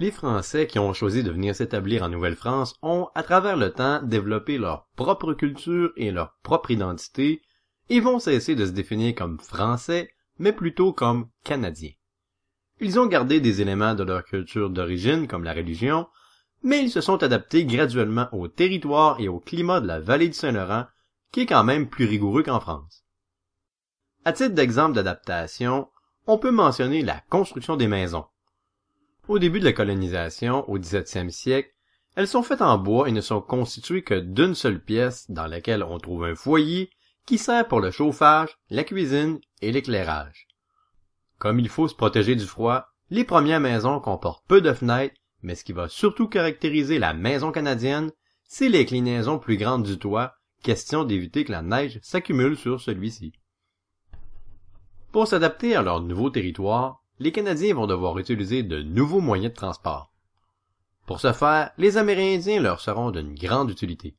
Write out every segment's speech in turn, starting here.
Les Français qui ont choisi de venir s'établir en Nouvelle-France ont, à travers le temps, développé leur propre culture et leur propre identité, et vont cesser de se définir comme Français, mais plutôt comme Canadiens. Ils ont gardé des éléments de leur culture d'origine, comme la religion, mais ils se sont adaptés graduellement au territoire et au climat de la vallée du Saint-Laurent, qui est quand même plus rigoureux qu'en France. À titre d'exemple d'adaptation, on peut mentionner la construction des maisons, au début de la colonisation, au XVIIe siècle, elles sont faites en bois et ne sont constituées que d'une seule pièce dans laquelle on trouve un foyer qui sert pour le chauffage, la cuisine et l'éclairage. Comme il faut se protéger du froid, les premières maisons comportent peu de fenêtres, mais ce qui va surtout caractériser la maison canadienne, c'est l'inclinaison plus grande du toit, question d'éviter que la neige s'accumule sur celui-ci. Pour s'adapter à leur nouveau territoire, les Canadiens vont devoir utiliser de nouveaux moyens de transport. Pour ce faire, les Amérindiens leur seront d'une grande utilité.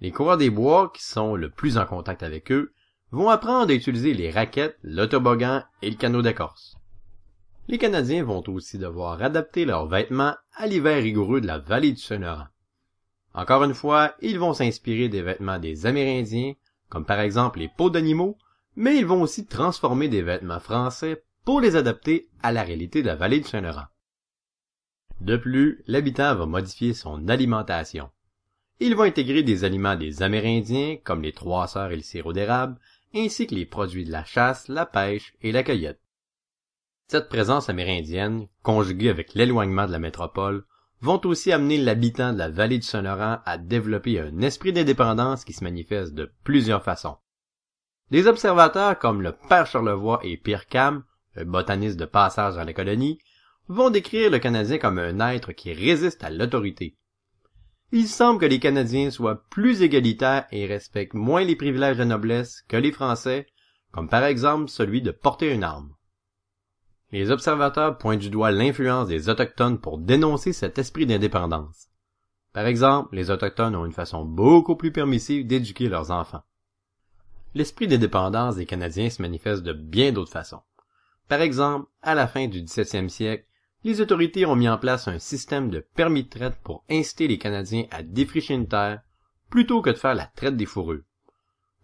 Les coureurs des bois, qui sont le plus en contact avec eux, vont apprendre à utiliser les raquettes, le et le canot d'écorce. Les Canadiens vont aussi devoir adapter leurs vêtements à l'hiver rigoureux de la vallée du saint Encore une fois, ils vont s'inspirer des vêtements des Amérindiens, comme par exemple les peaux d'animaux, mais ils vont aussi transformer des vêtements français pour les adapter à la réalité de la vallée du Saint-Laurent. De plus, l'habitant va modifier son alimentation. Il va intégrer des aliments des Amérindiens, comme les trois sœurs et le sirop d'érable, ainsi que les produits de la chasse, la pêche et la cueillette. Cette présence amérindienne, conjuguée avec l'éloignement de la métropole, vont aussi amener l'habitant de la vallée du Saint-Laurent à développer un esprit d'indépendance qui se manifeste de plusieurs façons. Des observateurs comme le père Charlevoix et Pierre Cam euh, botanistes de passage dans la colonie, vont décrire le Canadien comme un être qui résiste à l'autorité. Il semble que les Canadiens soient plus égalitaires et respectent moins les privilèges de noblesse que les Français, comme par exemple celui de porter une arme. Les observateurs pointent du doigt l'influence des Autochtones pour dénoncer cet esprit d'indépendance. Par exemple, les Autochtones ont une façon beaucoup plus permissive d'éduquer leurs enfants. L'esprit d'indépendance des Canadiens se manifeste de bien d'autres façons. Par exemple, à la fin du XVIIe siècle, les autorités ont mis en place un système de permis de traite pour inciter les Canadiens à défricher une terre plutôt que de faire la traite des fourrures.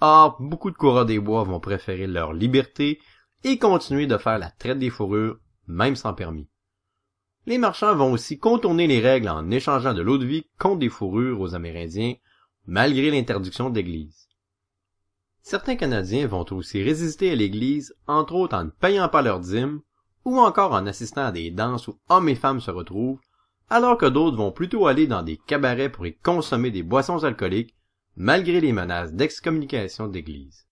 Or, beaucoup de coureurs des bois vont préférer leur liberté et continuer de faire la traite des fourrures, même sans permis. Les marchands vont aussi contourner les règles en échangeant de l'eau de vie contre des fourrures aux Amérindiens, malgré l'interdiction d'église certains Canadiens vont aussi résister à l'Église, entre autres en ne payant pas leurs dîmes ou encore en assistant à des danses où hommes et femmes se retrouvent, alors que d'autres vont plutôt aller dans des cabarets pour y consommer des boissons alcooliques, malgré les menaces d'excommunication d'Église.